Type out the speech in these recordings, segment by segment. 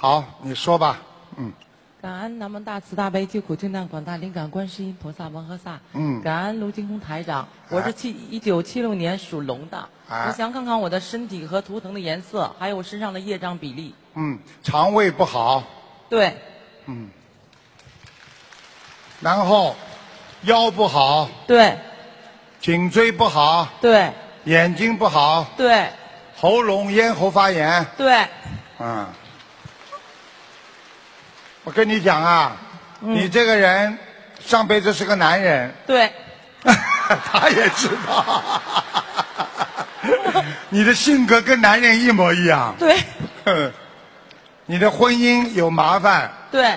好，你说吧。嗯，感恩南无大慈大悲救苦救难广大灵感观世音菩萨摩诃萨。嗯，感恩卢金公台长。我是七一九七六年属龙的。啊。我想看看我的身体和图腾的颜色，还有我身上的业障比例。嗯，肠胃不好。对。嗯。然后，腰不好。对。颈椎不好。对。眼睛不好。对。喉咙咽喉发炎。对。嗯。我跟你讲啊，你这个人上辈子是个男人。对。他也知道。你的性格跟男人一模一样。对。你的婚姻有麻烦。对。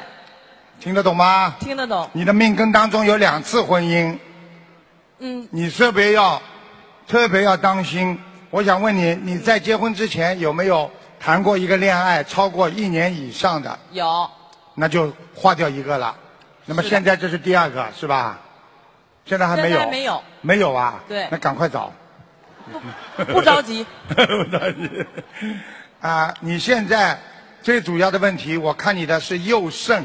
听得懂吗？听得懂。你的命根当中有两次婚姻。嗯。你特别要，特别要当心。我想问你，你在结婚之前有没有谈过一个恋爱超过一年以上的？有。那就化掉一个了，那么现在这是第二个是吧？现在还没有没有没有啊？对，那赶快找。不不着急。不着急。啊，你现在最主要的问题，我看你的是右肾。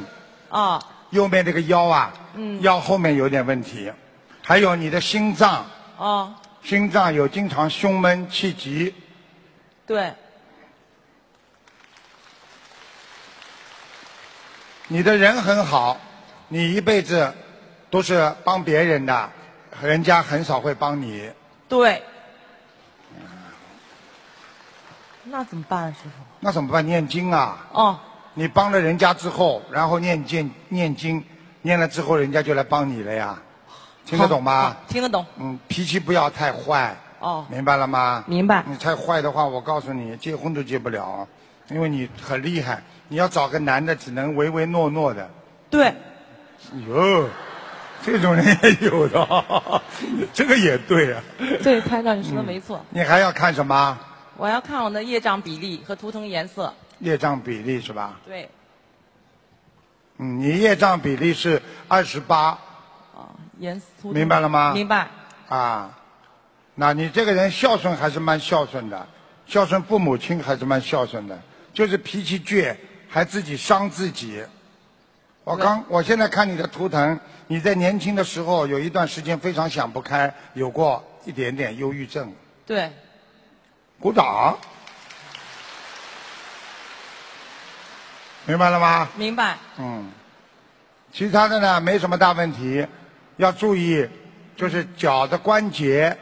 啊。右面这个腰啊。嗯。腰后面有点问题，还有你的心脏。啊。心脏有经常胸闷气急。对。你的人很好，你一辈子都是帮别人的，人家很少会帮你。对。那怎么办，师傅？那怎么办？念经啊。哦。你帮了人家之后，然后念经，念经，念了之后人家就来帮你了呀。听得懂吗？听得懂。嗯，脾气不要太坏。哦。明白了吗？明白。你太坏的话，我告诉你，结婚都结不了。因为你很厉害，你要找个男的，只能唯唯诺诺的。对，哟，这种人也有的，这个也对啊。对，潘导，你说的没错。你还要看什么？我要看我的业障比例和图腾颜色。业障比例是吧？对。嗯，你业障比例是二十八。啊，颜色。明白了吗？明白。啊，那你这个人孝顺还是蛮孝顺的，孝顺父母亲还是蛮孝顺的。就是脾气倔，还自己伤自己。我刚，我现在看你的图腾，你在年轻的时候有一段时间非常想不开，有过一点点忧郁症。对。鼓掌。明白了吗？明白。嗯。其他的呢，没什么大问题，要注意，就是脚的关节，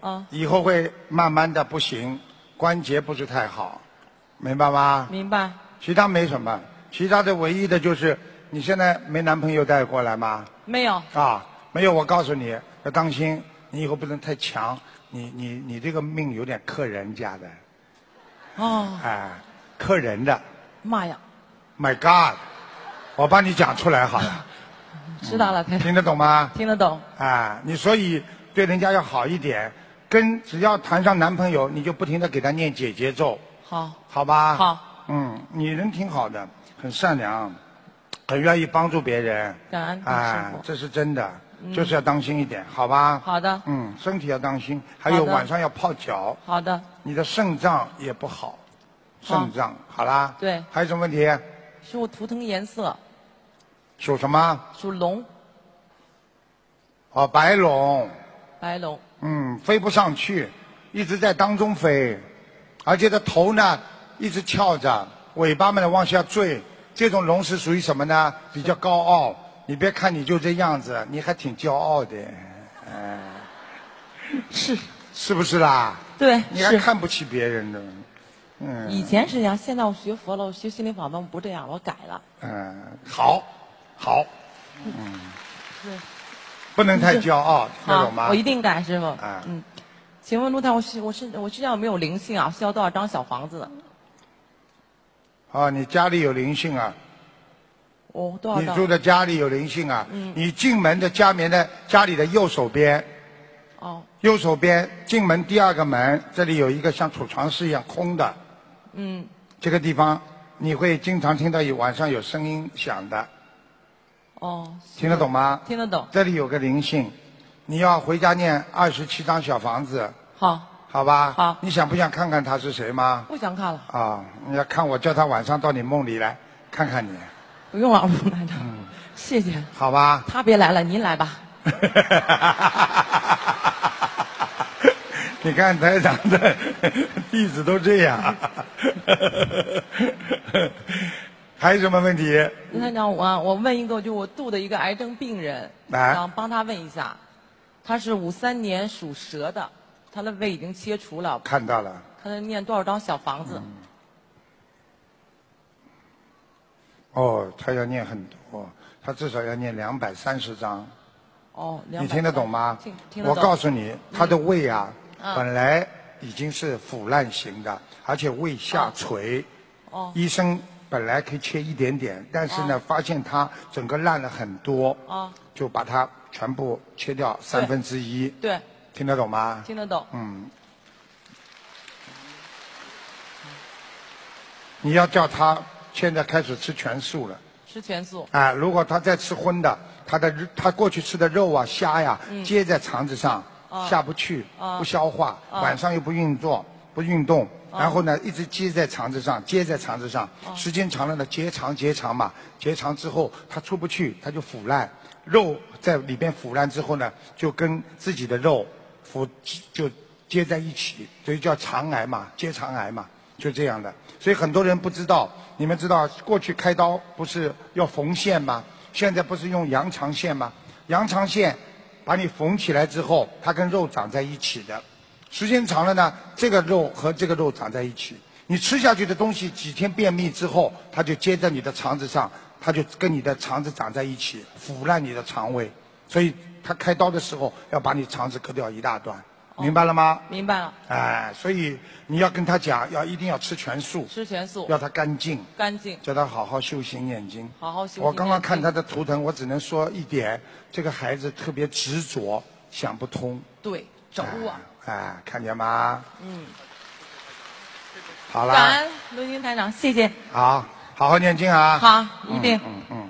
啊，以后会慢慢的不行，关节不是太好。明白吗？明白。其他没什么，其他的唯一的就是，你现在没男朋友带过来吗？没有。啊，没有。我告诉你，要当心，你以后不能太强，你你你这个命有点克人家的。哦。哎，克人的。妈呀！My God，我帮你讲出来好了。知道了，听得懂吗？听得懂。哎，你所以对人家要好一点，跟只要谈上男朋友，你就不停的给他念姐姐咒。好，好吧。好。嗯，你人挺好的，很善良，很愿意帮助别人。感恩。哎，这是真的，就是要当心一点，好吧？好的。嗯，身体要当心，还有晚上要泡脚。好的。你的肾脏也不好，肾脏好啦。对。还有什么问题？是我图腾颜色。属什么？属龙。哦，白龙。白龙。嗯，飞不上去，一直在当中飞。而且它头呢一直翘着，尾巴嘛呢往下坠，这种龙是属于什么呢？比较高傲。你别看你就这样子，你还挺骄傲的，嗯。是。是不是啦？对。你还看不起别人呢，嗯。以前是这样，现在我学佛了，我学心灵法门，我不这样我改了。嗯，好，好。嗯。对，不能太骄傲，知道吗？我一定改，师傅。嗯。嗯。请问陆太，我是我是我身上有没有灵性啊？需要多少张小房子？啊，你家里有灵性啊？哦，多少？你住的家里有灵性啊？嗯。你进门的家门的家里的右手边。哦。右手边进门第二个门，这里有一个像储藏室一样空的。嗯。这个地方你会经常听到有晚上有声音响的。哦。听得懂吗？听得懂。这里有个灵性。你要回家念二十七张小房子。好。好吧。好。你想不想看看他是谁吗？不想看了。啊，你要看我叫他晚上到你梦里来看看你。不用了，副班长。嗯，谢谢。好吧。他别来了，您来吧。哈哈哈你看台长的 弟子都这样。哈哈哈还有什么问题？台长，我我问一个，就我度的一个癌症病人，想帮他问一下。他是五三年属蛇的，他的胃已经切除了。看到了。他在念多少张小房子？哦，他要念很多，他至少要念两百三十张。哦，两。你听得懂吗？听得懂。我告诉你，他的胃啊，本来已经是腐烂型的，而且胃下垂。哦。医生本来可以切一点点，但是呢，发现他整个烂了很多。啊。就把他。全部切掉三分之一，听得懂吗？听得懂。嗯，你要叫他现在开始吃全素了。吃全素。哎，如果他再吃荤的，他的他过去吃的肉啊、虾呀，接在肠子上，下不去，不消化，晚上又不运作、不运动，然后呢，一直接在肠子上，接在肠子上，时间长了呢，结肠结肠嘛，结肠之后他出不去，他就腐烂。肉在里边腐烂之后呢，就跟自己的肉腐就接在一起，所以叫肠癌嘛，结肠癌嘛，就这样的。所以很多人不知道，你们知道过去开刀不是要缝线吗？现在不是用羊肠线吗？羊肠线把你缝起来之后，它跟肉长在一起的。时间长了呢，这个肉和这个肉长在一起，你吃下去的东西几天便秘之后，它就接在你的肠子上。他就跟你的肠子长在一起，腐烂你的肠胃，所以他开刀的时候要把你肠子割掉一大段，明白了吗？明白了。哎，所以你要跟他讲，要一定要吃全素，吃全素，要他干净，干净，叫他好好修行念经，好好修。我刚刚看他的图腾，我只能说一点，这个孩子特别执着，想不通。对，执着。哎，看见吗？嗯。好了。感安，龙军台长，谢谢。好。好好念经啊！好，一定。嗯嗯。